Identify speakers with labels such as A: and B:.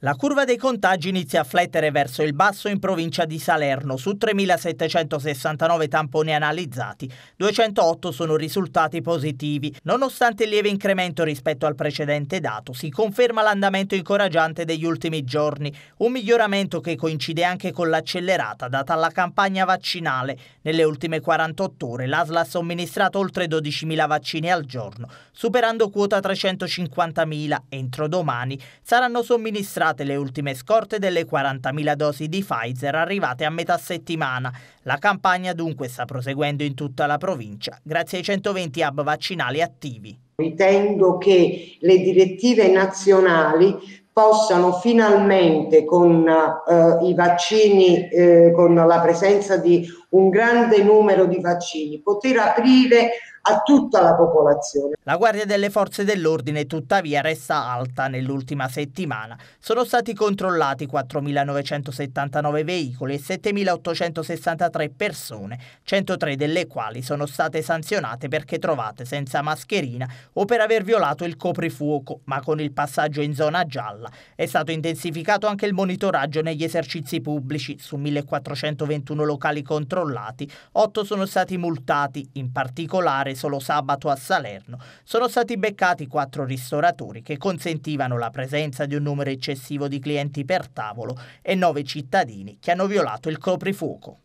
A: La curva dei contagi inizia a flettere verso il basso in provincia di Salerno. Su 3.769 tamponi analizzati, 208 sono risultati positivi. Nonostante il lieve incremento rispetto al precedente dato, si conferma l'andamento incoraggiante degli ultimi giorni, un miglioramento che coincide anche con l'accelerata data alla campagna vaccinale. Nelle ultime 48 ore l'ASLA ha somministrato oltre 12.000 vaccini al giorno, superando quota 350.000. Entro domani saranno somministrati state le ultime scorte delle 40.000 dosi di Pfizer arrivate a metà settimana. La campagna dunque sta proseguendo in tutta la provincia, grazie ai 120 hub vaccinali
B: attivi. Ritengo che le direttive nazionali possano finalmente con eh, i vaccini, eh, con la presenza di un grande numero di vaccini, poter aprire a tutta la
A: popolazione. La guardia delle forze dell'ordine tuttavia resta alta nell'ultima settimana. Sono stati controllati 4.979 veicoli e 7.863 persone, 103 delle quali sono state sanzionate perché trovate senza mascherina o per aver violato il coprifuoco, ma con il passaggio in zona gialla. È stato intensificato anche il monitoraggio negli esercizi pubblici su 1.421 locali controllati. 8 sono stati multati, in particolare solo sabato a Salerno, sono stati beccati quattro ristoratori che consentivano la presenza di un numero eccessivo di clienti per tavolo e nove cittadini che hanno violato il coprifuoco.